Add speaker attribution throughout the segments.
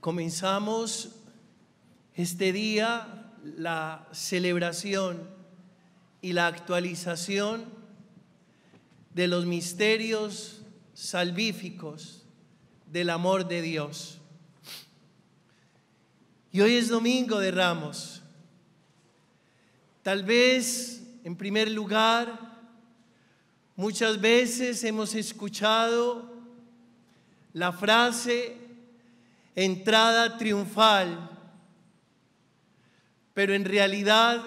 Speaker 1: comenzamos este día la celebración y la actualización de los misterios salvíficos del amor de Dios. Y hoy es domingo de ramos. Tal vez, en primer lugar, muchas veces hemos escuchado la frase entrada triunfal, pero en realidad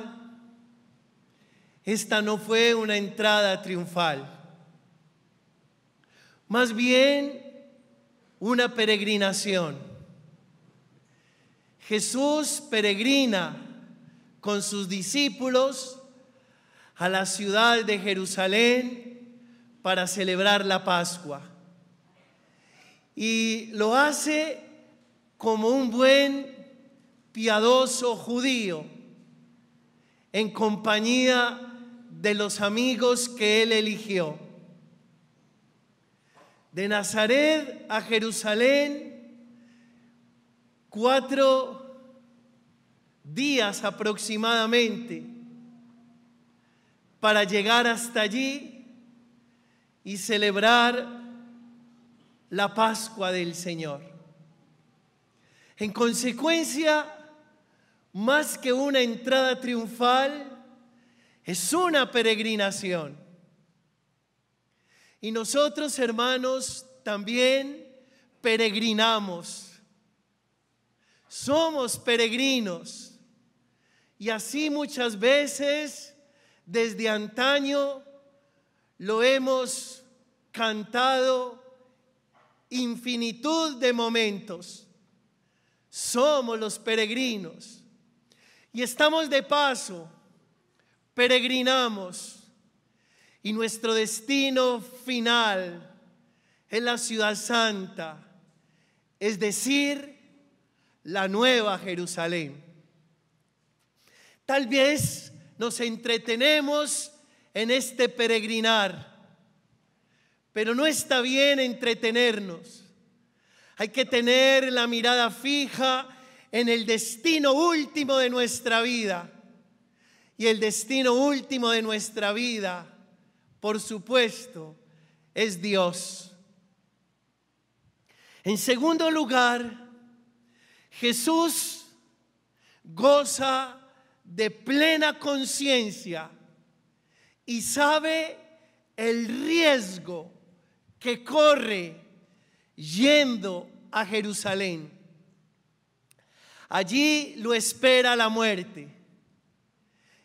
Speaker 1: esta no fue una entrada triunfal, más bien una peregrinación. Jesús peregrina con sus discípulos a la ciudad de Jerusalén para celebrar la Pascua. Y lo hace como un buen piadoso judío en compañía de los amigos que él eligió. De Nazaret a Jerusalén, cuatro días aproximadamente para llegar hasta allí y celebrar la Pascua del Señor. En consecuencia, más que una entrada triunfal, es una peregrinación. Y nosotros, hermanos, también peregrinamos. Somos peregrinos. Y así muchas veces, desde antaño, lo hemos cantado infinitud de momentos somos los peregrinos. Y estamos de paso, peregrinamos. Y nuestro destino final es la ciudad santa, es decir, la nueva Jerusalén. Tal vez nos entretenemos en este peregrinar, pero no está bien entretenernos. Hay que tener la mirada fija en el destino último de nuestra vida. Y el destino último de nuestra vida, por supuesto, es Dios. En segundo lugar, Jesús goza de plena conciencia y sabe el riesgo que corre yendo a Jerusalén. Allí lo espera la muerte.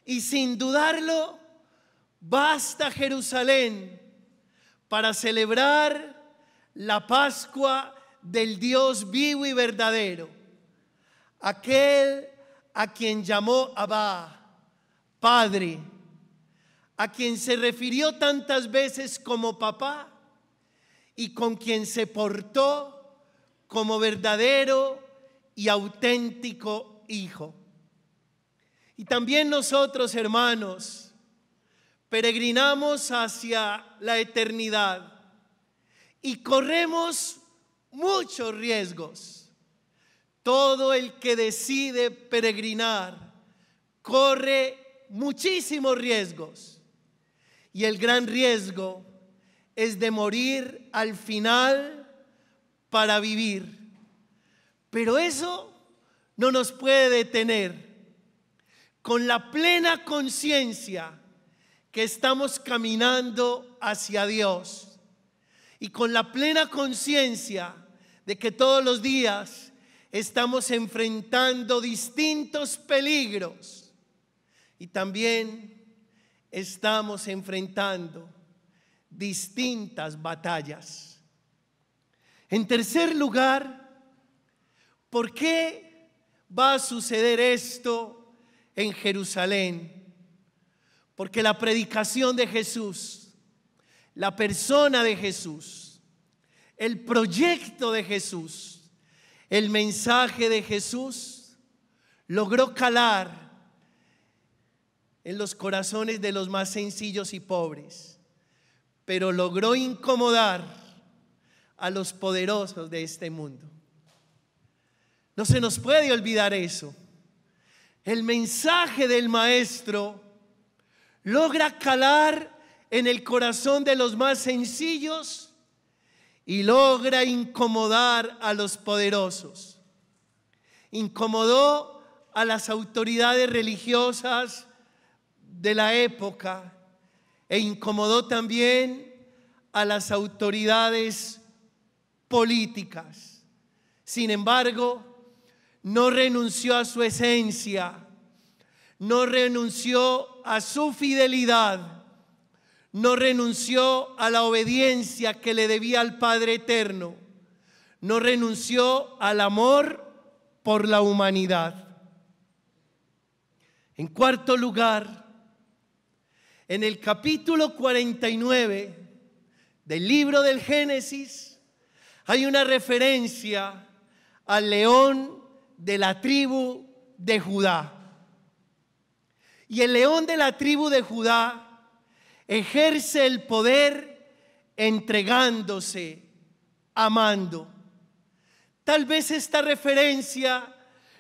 Speaker 1: Y sin dudarlo, basta Jerusalén para celebrar la Pascua del Dios vivo y verdadero, aquel a quien llamó Abba, Padre, a quien se refirió tantas veces como papá y con quien se portó como verdadero y auténtico hijo. Y también nosotros, hermanos, peregrinamos hacia la eternidad y corremos muchos riesgos. Todo el que decide peregrinar corre muchísimos riesgos. Y el gran riesgo es de morir al final para vivir. Pero eso no nos puede detener. Con la plena conciencia que estamos caminando hacia Dios y con la plena conciencia de que todos los días estamos enfrentando distintos peligros y también estamos enfrentando distintas batallas. En tercer lugar, ¿por qué va a suceder esto en Jerusalén? Porque la predicación de Jesús, la persona de Jesús, el proyecto de Jesús, el mensaje de Jesús logró calar en los corazones de los más sencillos y pobres pero logró incomodar a los poderosos de este mundo. No se nos puede olvidar eso. El mensaje del maestro logra calar en el corazón de los más sencillos y logra incomodar a los poderosos. Incomodó a las autoridades religiosas de la época e incomodó también a las autoridades políticas. Sin embargo, no renunció a su esencia, no renunció a su fidelidad, no renunció a la obediencia que le debía al Padre Eterno, no renunció al amor por la humanidad. En cuarto lugar, en el capítulo 49 del libro del Génesis hay una referencia al león de la tribu de Judá. Y el león de la tribu de Judá ejerce el poder entregándose, amando. Tal vez esta referencia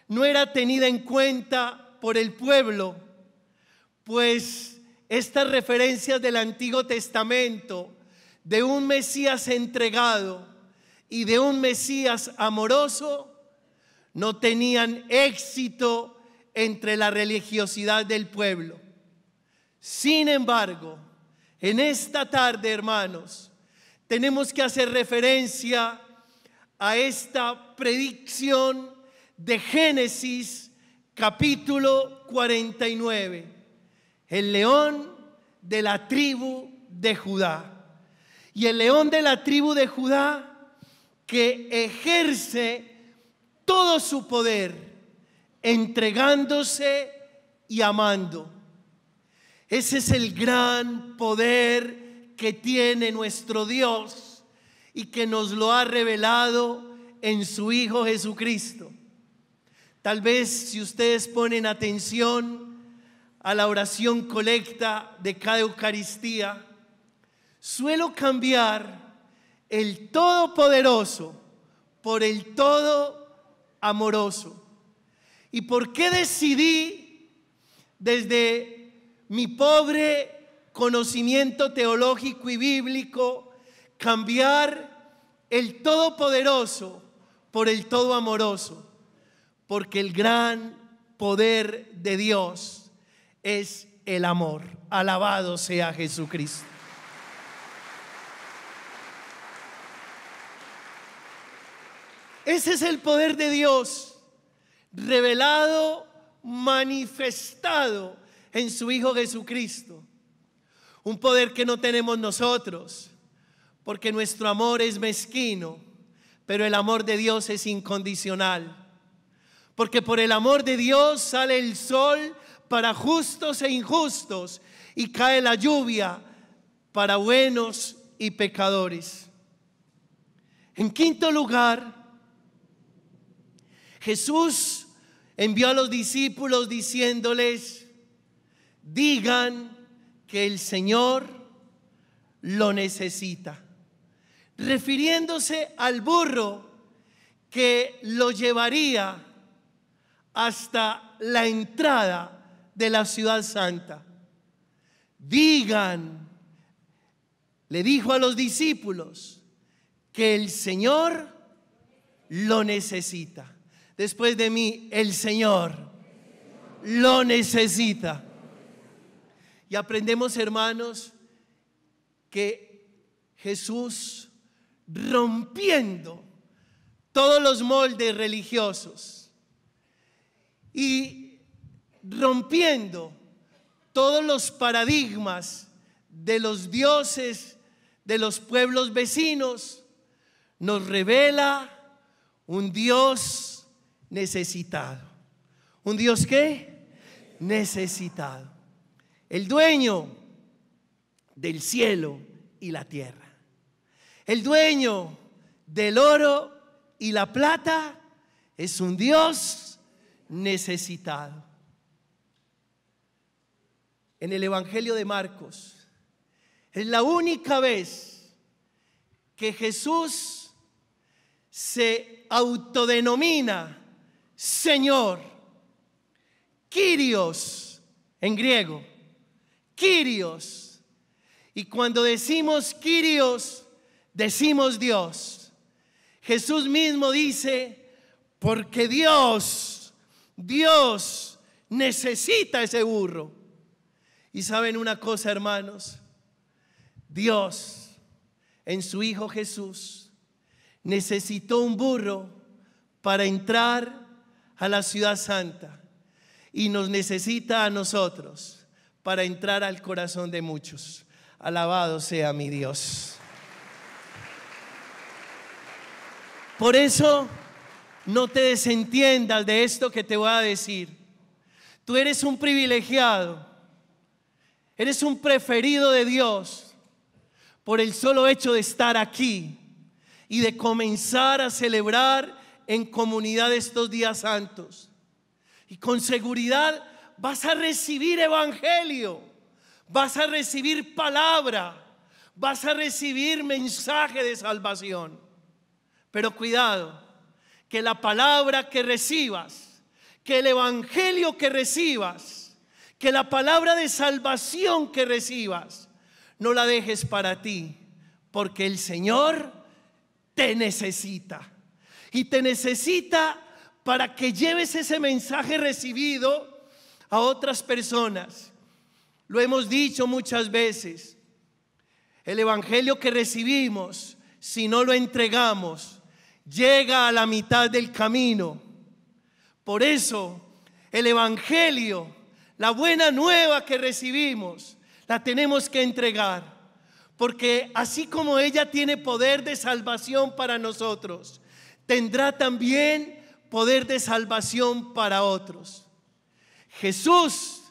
Speaker 1: no era tenida en cuenta por el pueblo, pues estas referencias del Antiguo Testamento de un Mesías entregado y de un Mesías amoroso no tenían éxito entre la religiosidad del pueblo. Sin embargo, en esta tarde, hermanos, tenemos que hacer referencia a esta predicción de Génesis capítulo 49 el león de la tribu de Judá. Y el león de la tribu de Judá que ejerce todo su poder, entregándose y amando. Ese es el gran poder que tiene nuestro Dios y que nos lo ha revelado en su Hijo Jesucristo. Tal vez si ustedes ponen atención, a la oración colecta de cada Eucaristía, suelo cambiar el Todopoderoso por el Todo Amoroso. ¿Y por qué decidí desde mi pobre conocimiento teológico y bíblico cambiar el Todopoderoso por el Todo Amoroso? Porque el gran poder de Dios es el amor. Alabado sea Jesucristo. Ese es el poder de Dios, revelado, manifestado en su Hijo Jesucristo. Un poder que no tenemos nosotros, porque nuestro amor es mezquino, pero el amor de Dios es incondicional. Porque por el amor de Dios sale el sol para justos e injustos y cae la lluvia para buenos y pecadores. En quinto lugar, Jesús envió a los discípulos diciéndoles, digan que el Señor lo necesita, refiriéndose al burro que lo llevaría hasta la entrada de la ciudad santa. Digan, le dijo a los discípulos, que el Señor lo necesita. Después de mí, el Señor lo necesita. Y aprendemos, hermanos, que Jesús, rompiendo todos los moldes religiosos y rompiendo todos los paradigmas de los dioses, de los pueblos vecinos, nos revela un Dios necesitado. ¿Un Dios qué? Necesitado. El dueño del cielo y la tierra. El dueño del oro y la plata es un Dios necesitado en el Evangelio de Marcos. Es la única vez que Jesús se autodenomina Señor. Kyrios en griego. Kyrios. Y cuando decimos Kyrios, decimos Dios. Jesús mismo dice, porque Dios, Dios necesita ese burro. Y saben una cosa, hermanos, Dios en su Hijo Jesús necesitó un burro para entrar a la ciudad santa y nos necesita a nosotros para entrar al corazón de muchos. Alabado sea mi Dios. Por eso no te desentiendas de esto que te voy a decir. Tú eres un privilegiado Eres un preferido de Dios por el solo hecho de estar aquí y de comenzar a celebrar en comunidad estos días santos. Y con seguridad vas a recibir evangelio, vas a recibir palabra, vas a recibir mensaje de salvación. Pero cuidado, que la palabra que recibas, que el evangelio que recibas, que la palabra de salvación que recibas no la dejes para ti, porque el Señor te necesita. Y te necesita para que lleves ese mensaje recibido a otras personas. Lo hemos dicho muchas veces. El Evangelio que recibimos, si no lo entregamos, llega a la mitad del camino. Por eso, el Evangelio la buena nueva que recibimos la tenemos que entregar. Porque así como ella tiene poder de salvación para nosotros, tendrá también poder de salvación para otros. Jesús,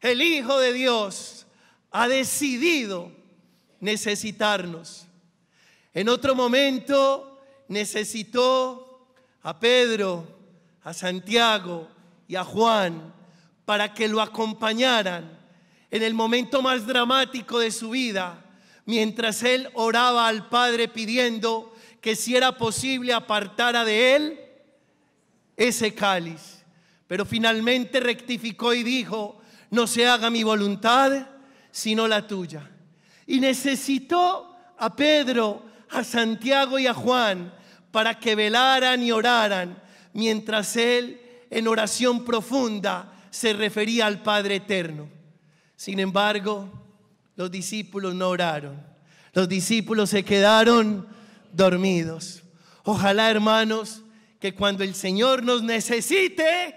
Speaker 1: el Hijo de Dios, ha decidido necesitarnos. En otro momento necesitó a Pedro, a Santiago y a Juan para que lo acompañaran en el momento más dramático de su vida, mientras él oraba al Padre pidiendo que si era posible apartara de él ese cáliz. Pero finalmente rectificó y dijo, no se haga mi voluntad, sino la tuya. Y necesitó a Pedro, a Santiago y a Juan para que velaran y oraran, mientras él en oración profunda se refería al Padre Eterno. Sin embargo, los discípulos no oraron. Los discípulos se quedaron dormidos. Ojalá, hermanos, que cuando el Señor nos necesite,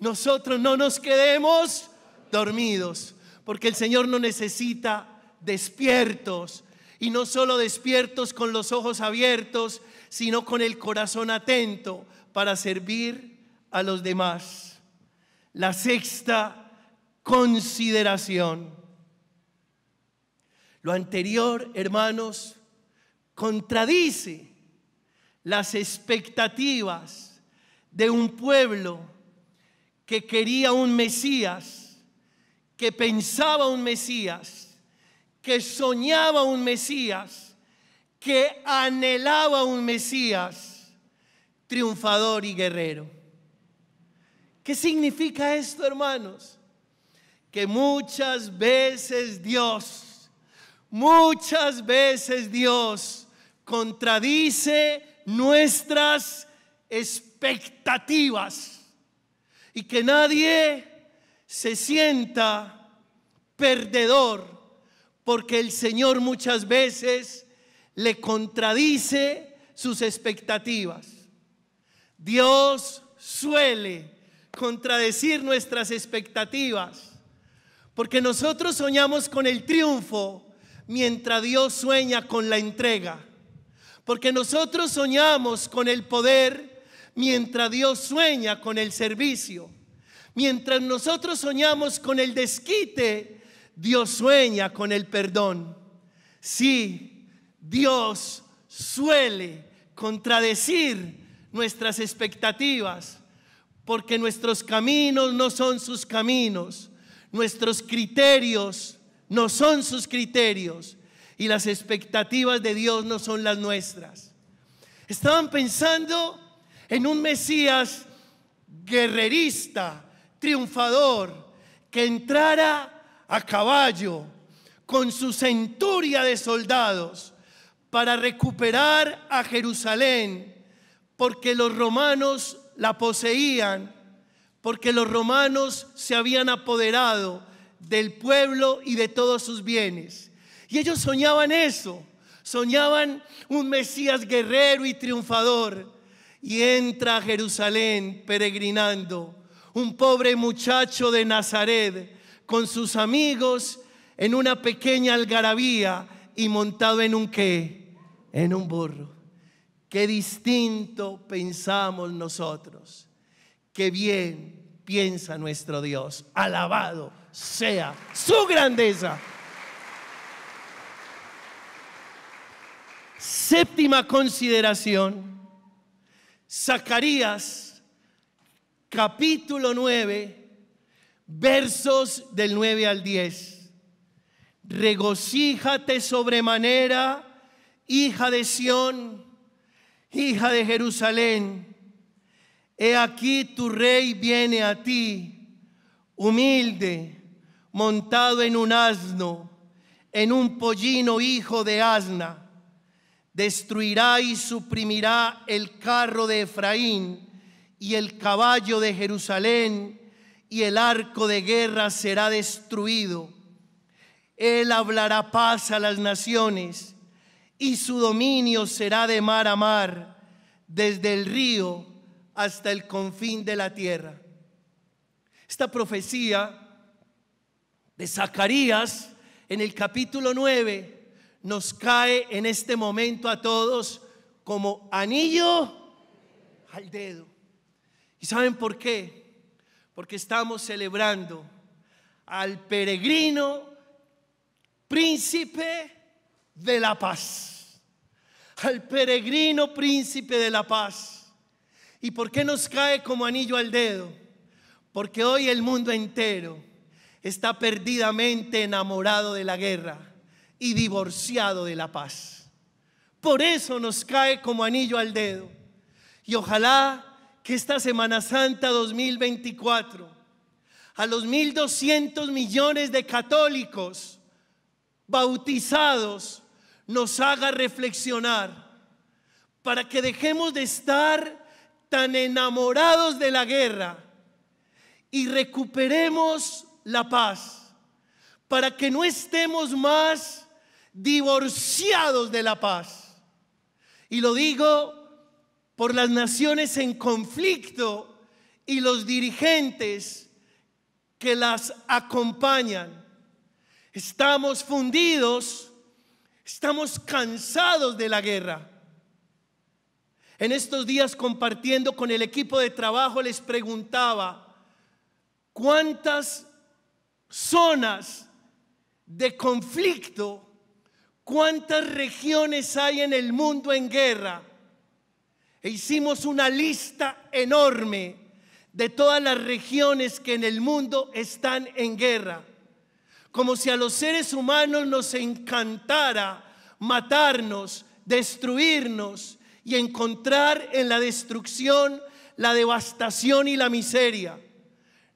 Speaker 1: nosotros no nos quedemos dormidos, porque el Señor no necesita despiertos, y no solo despiertos con los ojos abiertos, sino con el corazón atento para servir a los demás. La sexta consideración. Lo anterior, hermanos, contradice las expectativas de un pueblo que quería un Mesías, que pensaba un Mesías, que soñaba un Mesías, que anhelaba un Mesías triunfador y guerrero. ¿Qué significa esto, hermanos? Que muchas veces Dios, muchas veces Dios contradice nuestras expectativas y que nadie se sienta perdedor porque el Señor muchas veces le contradice sus expectativas. Dios suele contradecir nuestras expectativas, porque nosotros soñamos con el triunfo mientras Dios sueña con la entrega, porque nosotros soñamos con el poder mientras Dios sueña con el servicio, mientras nosotros soñamos con el desquite, Dios sueña con el perdón. Sí, Dios suele contradecir nuestras expectativas porque nuestros caminos no son sus caminos, nuestros criterios no son sus criterios y las expectativas de Dios no son las nuestras. Estaban pensando en un Mesías guerrerista, triunfador, que entrara a caballo con su centuria de soldados para recuperar a Jerusalén, porque los romanos la poseían porque los romanos se habían apoderado del pueblo y de todos sus bienes. Y ellos soñaban eso, soñaban un Mesías guerrero y triunfador. Y entra a Jerusalén peregrinando un pobre muchacho de Nazaret con sus amigos en una pequeña algarabía y montado en un qué, en un burro. Qué distinto pensamos nosotros. Qué bien piensa nuestro Dios. Alabado sea su grandeza. Séptima consideración. Zacarías capítulo 9, versos del 9 al 10. Regocíjate sobremanera, hija de Sión hija de Jerusalén, he aquí tu rey viene a ti, humilde, montado en un asno, en un pollino hijo de asna. Destruirá y suprimirá el carro de Efraín y el caballo de Jerusalén y el arco de guerra será destruido. Él hablará paz a las naciones y su dominio será de mar a mar, desde el río hasta el confín de la tierra. Esta profecía de Zacarías en el capítulo 9 nos cae en este momento a todos como anillo al dedo. ¿Y saben por qué? Porque estamos celebrando al peregrino príncipe de la paz al peregrino príncipe de la paz. ¿Y por qué nos cae como anillo al dedo? Porque hoy el mundo entero está perdidamente enamorado de la guerra y divorciado de la paz. Por eso nos cae como anillo al dedo. Y ojalá que esta Semana Santa 2024, a los 1.200 millones de católicos bautizados nos haga reflexionar para que dejemos de estar tan enamorados de la guerra y recuperemos la paz, para que no estemos más divorciados de la paz. Y lo digo por las naciones en conflicto y los dirigentes que las acompañan. Estamos fundidos Estamos cansados de la guerra. En estos días compartiendo con el equipo de trabajo les preguntaba cuántas zonas de conflicto, cuántas regiones hay en el mundo en guerra. E hicimos una lista enorme de todas las regiones que en el mundo están en guerra como si a los seres humanos nos encantara matarnos, destruirnos y encontrar en la destrucción la devastación y la miseria.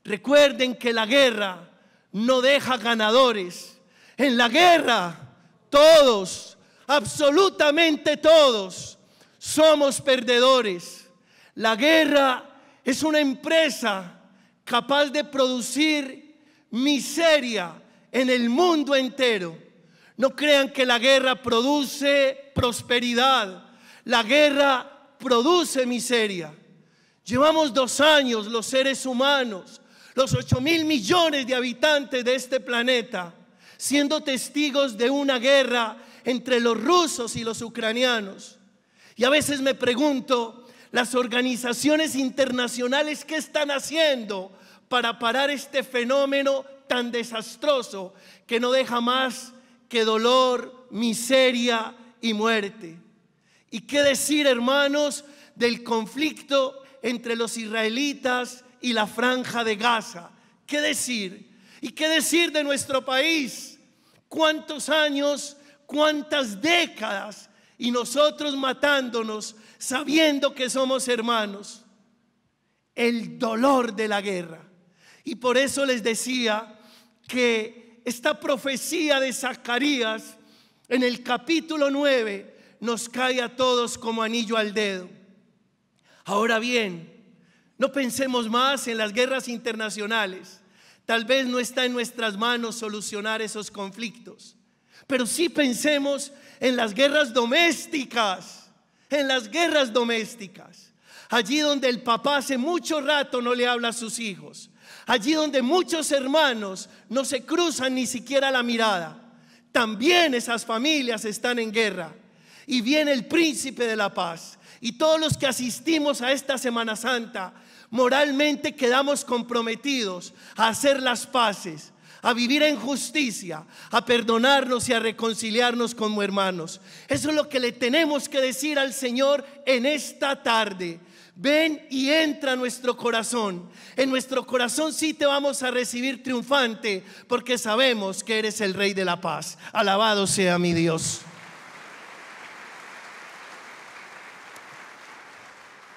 Speaker 1: Recuerden que la guerra no deja ganadores. En la guerra todos, absolutamente todos, somos perdedores. La guerra es una empresa capaz de producir miseria en el mundo entero. No crean que la guerra produce prosperidad. La guerra produce miseria. Llevamos dos años los seres humanos, los 8 mil millones de habitantes de este planeta, siendo testigos de una guerra entre los rusos y los ucranianos. Y a veces me pregunto, las organizaciones internacionales, ¿qué están haciendo para parar este fenómeno tan desastroso que no deja más que dolor, miseria y muerte. ¿Y qué decir, hermanos, del conflicto entre los israelitas y la franja de Gaza? ¿Qué decir? ¿Y qué decir de nuestro país? ¿Cuántos años, cuántas décadas y nosotros matándonos sabiendo que somos hermanos? El dolor de la guerra. Y por eso les decía que esta profecía de Zacarías en el capítulo 9 nos cae a todos como anillo al dedo. Ahora bien, no pensemos más en las guerras internacionales. Tal vez no está en nuestras manos solucionar esos conflictos. Pero sí pensemos en las guerras domésticas, en las guerras domésticas. Allí donde el papá hace mucho rato no le habla a sus hijos. Allí donde muchos hermanos no se cruzan ni siquiera la mirada. También esas familias están en guerra. Y viene el príncipe de la paz. Y todos los que asistimos a esta Semana Santa, moralmente quedamos comprometidos a hacer las paces a vivir en justicia, a perdonarnos y a reconciliarnos como hermanos. Eso es lo que le tenemos que decir al Señor en esta tarde. Ven y entra a nuestro corazón. En nuestro corazón sí te vamos a recibir triunfante porque sabemos que eres el Rey de la paz. Alabado sea mi Dios.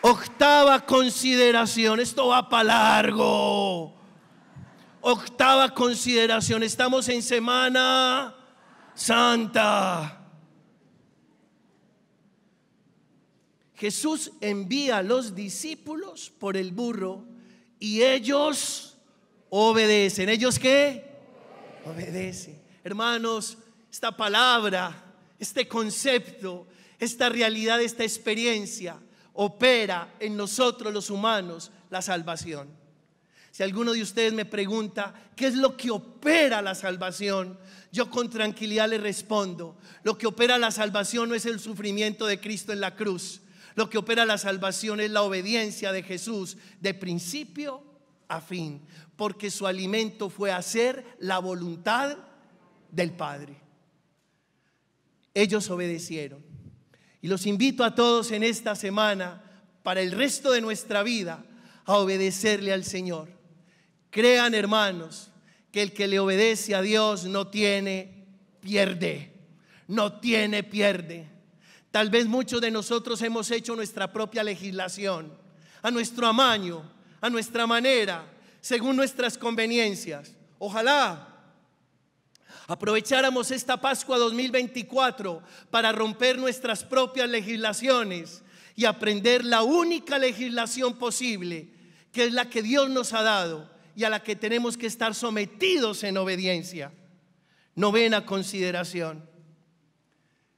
Speaker 1: Octava consideración, esto va para largo. Octava consideración, estamos en Semana Santa. Jesús envía a los discípulos por el burro y ellos obedecen. ¿Ellos qué? Obedecen. Hermanos, esta palabra, este concepto, esta realidad, esta experiencia opera en nosotros los humanos la salvación. Si alguno de ustedes me pregunta, ¿qué es lo que opera la salvación? Yo con tranquilidad le respondo, lo que opera la salvación no es el sufrimiento de Cristo en la cruz, lo que opera la salvación es la obediencia de Jesús de principio a fin, porque su alimento fue hacer la voluntad del Padre. Ellos obedecieron. Y los invito a todos en esta semana, para el resto de nuestra vida, a obedecerle al Señor. Crean, hermanos, que el que le obedece a Dios no tiene pierde, no tiene pierde. Tal vez muchos de nosotros hemos hecho nuestra propia legislación, a nuestro amaño, a nuestra manera, según nuestras conveniencias. Ojalá aprovecháramos esta Pascua 2024 para romper nuestras propias legislaciones y aprender la única legislación posible, que es la que Dios nos ha dado y a la que tenemos que estar sometidos en obediencia. Novena consideración.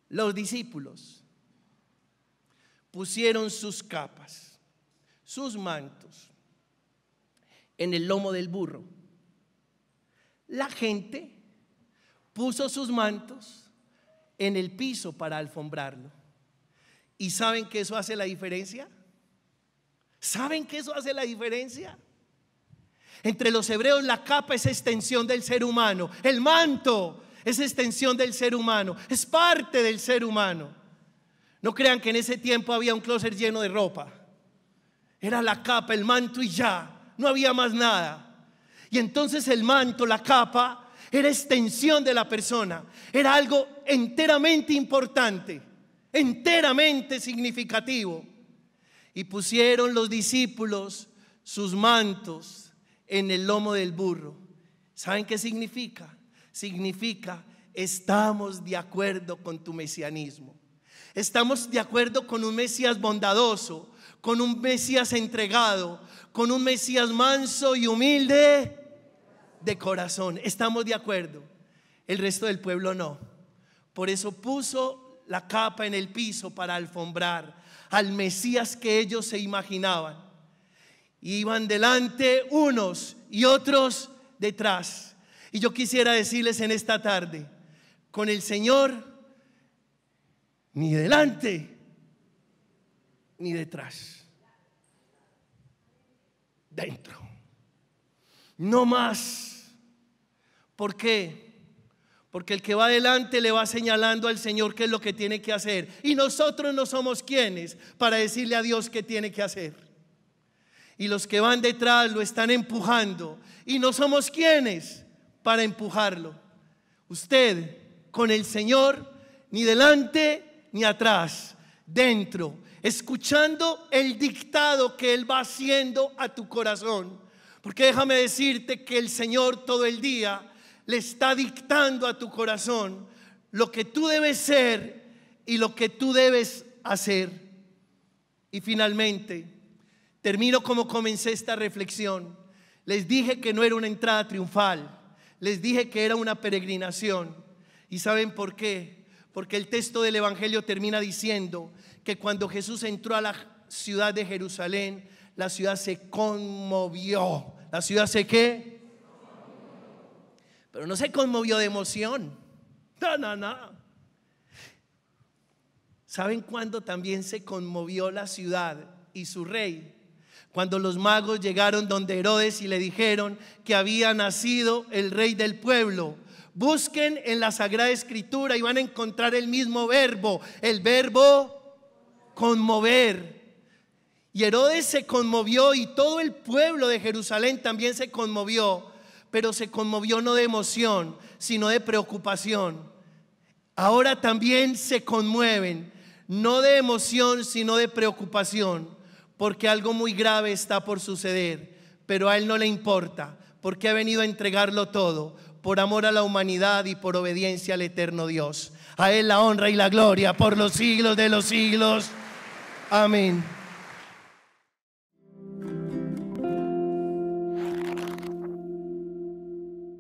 Speaker 1: Los discípulos pusieron sus capas, sus mantos en el lomo del burro. La gente puso sus mantos en el piso para alfombrarlo. ¿Y saben que eso hace la diferencia? ¿Saben que eso hace la diferencia? Entre los hebreos la capa es extensión del ser humano, el manto es extensión del ser humano, es parte del ser humano. No crean que en ese tiempo había un closet lleno de ropa. Era la capa, el manto y ya. No había más nada. Y entonces el manto, la capa, era extensión de la persona. Era algo enteramente importante, enteramente significativo. Y pusieron los discípulos sus mantos en el lomo del burro. ¿Saben qué significa? Significa, estamos de acuerdo con tu mesianismo. Estamos de acuerdo con un Mesías bondadoso, con un Mesías entregado, con un Mesías manso y humilde de corazón. Estamos de acuerdo. El resto del pueblo no. Por eso puso la capa en el piso para alfombrar al Mesías que ellos se imaginaban. Iban delante unos y otros detrás. Y yo quisiera decirles en esta tarde, con el Señor ni delante, ni detrás. Dentro. No más. ¿Por qué? Porque el que va adelante le va señalando al Señor qué es lo que tiene que hacer. Y nosotros no somos quienes para decirle a Dios qué tiene que hacer. Y los que van detrás lo están empujando. Y no somos quienes para empujarlo. Usted con el Señor, ni delante ni atrás, dentro, escuchando el dictado que Él va haciendo a tu corazón. Porque déjame decirte que el Señor todo el día le está dictando a tu corazón lo que tú debes ser y lo que tú debes hacer. Y finalmente, termino como comencé esta reflexión. Les dije que no era una entrada triunfal, les dije que era una peregrinación. ¿Y saben por qué? porque el texto del Evangelio termina diciendo que cuando Jesús entró a la ciudad de Jerusalén, la ciudad se conmovió. ¿La ciudad se qué? Pero no se conmovió de emoción. No, no, no. ¿Saben cuándo también se conmovió la ciudad y su rey? Cuando los magos llegaron donde Herodes y le dijeron que había nacido el rey del pueblo. Busquen en la Sagrada Escritura y van a encontrar el mismo verbo, el verbo conmover. Y Herodes se conmovió y todo el pueblo de Jerusalén también se conmovió, pero se conmovió no de emoción, sino de preocupación. Ahora también se conmueven, no de emoción, sino de preocupación, porque algo muy grave está por suceder, pero a él no le importa, porque ha venido a entregarlo todo por amor a la humanidad y por obediencia al eterno Dios. A Él la honra y la gloria por los siglos de los siglos. Amén.